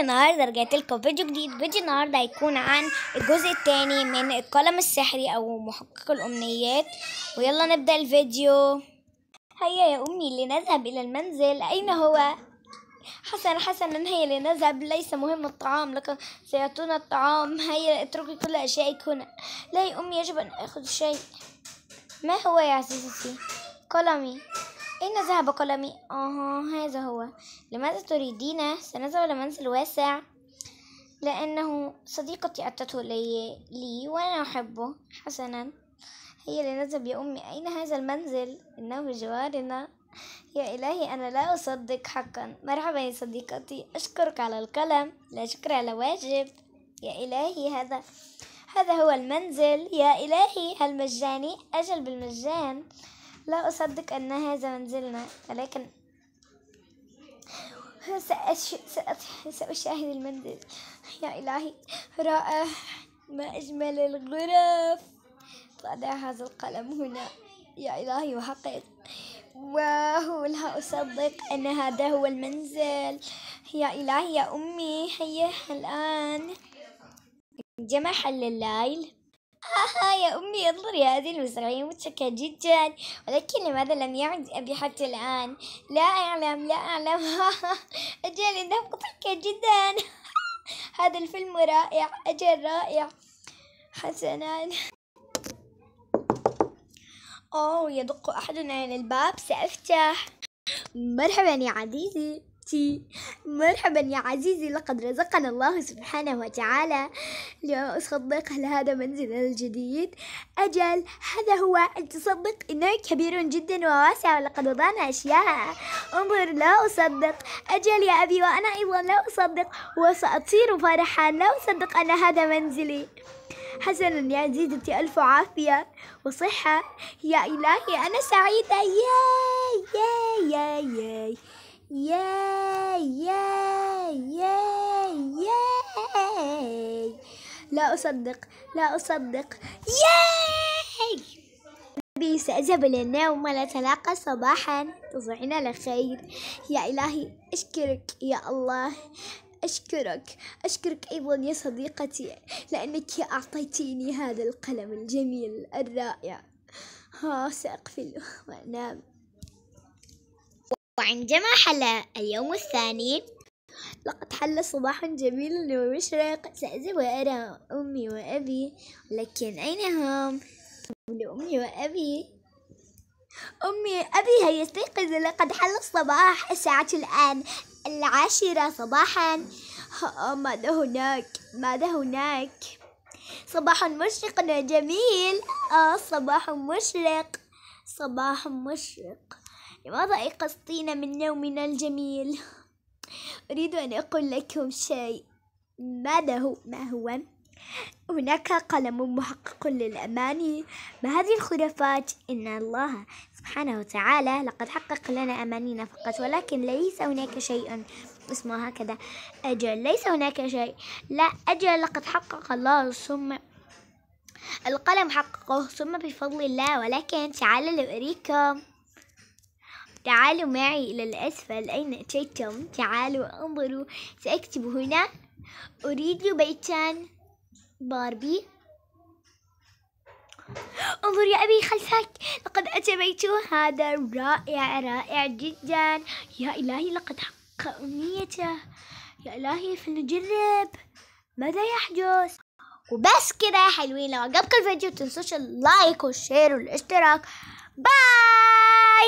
النهارده رجعت لكم فيديو جديد فيديو النهارده هيكون عن الجزء الثاني من القلم السحري او محقق الامنيات ويلا نبدا الفيديو هيا يا امي لنذهب الى المنزل اين هو حسنا حسنا هيا لنذهب ليس مهم الطعام لقد سيعطونا الطعام هيا اتركي كل اشيائك هنا لا يا امي يجب ان اخذ شيء ما هو يا عزيزتي قلمي أين ذهب قلمي؟ آه هذا هو لماذا تريدينه؟ سنذهب إلى منزل واسع لأنه صديقتي أتته لي, لي وأنا أحبه حسنا هي لنذهب يا أمي أين هذا المنزل؟ إنه بجوارنا يا إلهي أنا لا أصدق حقا مرحبا يا صديقتي أشكرك على القلم لا شكر على واجب يا إلهي هذا هذا هو المنزل يا إلهي هل مجاني؟ أجل بالمجان لا أصدق أن هذا منزلنا ولكن سأشاهد المنزل يا إلهي رائع ما أجمل الغرف وضع هذا القلم هنا يا إلهي وحقيقة واو لا أصدق أن هذا هو المنزل يا إلهي يا أمي هيا الآن جمح الليل ها يا أمي انظري هذه المزرعية متشكة جدا ولكن لماذا لم يعد أبي حتى الآن لا أعلم لا أعلم أجل إنها مضحكة جدا هذا الفيلم رائع أجل رائع حسنا أوه يدق أحدنا على الباب سأفتح مرحبا يا عزيزي حبيبتي مرحبا يا عزيزي لقد رزقنا الله سبحانه وتعالى لأصدق هل هذا منزلنا الجديد أجل هذا هو أن تصدق إنه كبير جدا وواسع ولقد وضعنا أشياء انظر لا أصدق أجل يا أبي وأنا أيضا لا أصدق وسأطير فرحا لا أصدق أن هذا منزلي حسنا يا عزيزتي ألف عافية وصحة يا إلهي أنا سعيدة ياي ياي ياي ياي ياي لا أصدق لا أصدق ياي بيسة النوم ولا تلاقى صباحا تصبحين على خير يا إلهي أشكرك يا الله أشكرك أشكرك أيضا يا صديقتي لأنك أعطيتيني هذا القلم الجميل الرائع ها سأقفله وأنام وعندما حل اليوم الثاني لقد حل صباح جميل ومشرق سأذهب وأرى أمي وأبي لكن أين هم؟ لأمي وأبي أمي أبي هيا استيقظ لقد حل الصباح الساعة الآن العاشرة صباحا آه، ماذا هناك؟ ماذا هناك؟ صباح مشرق جميل آه صباح مشرق صباح مشرق لماذا أيقظتينا من نومنا الجميل؟ أريد أن أقول لكم شيء ماذا هو ما هو هناك قلم محقق للأماني ما هذه الخرافات إن الله سبحانه وتعالى لقد حقق لنا أمانينا فقط ولكن ليس هناك شيء اسمه هكذا أجل ليس هناك شيء لا أجل لقد حقق الله ثم القلم حققه ثم بفضل الله ولكن تعالوا لأريكم تعالوا معي إلى الأسفل أين أتيتم تعالوا انظروا سأكتب هنا أريد بيتا باربي انظر يا أبي خلفك لقد أتى بيته هذا رائع رائع جدا يا إلهي لقد حقق أمنيته يا إلهي فلنجرب ماذا يحدث وبس كده يا حلوين لو عجبك الفيديو تنسوش اللايك والشير والاشتراك باي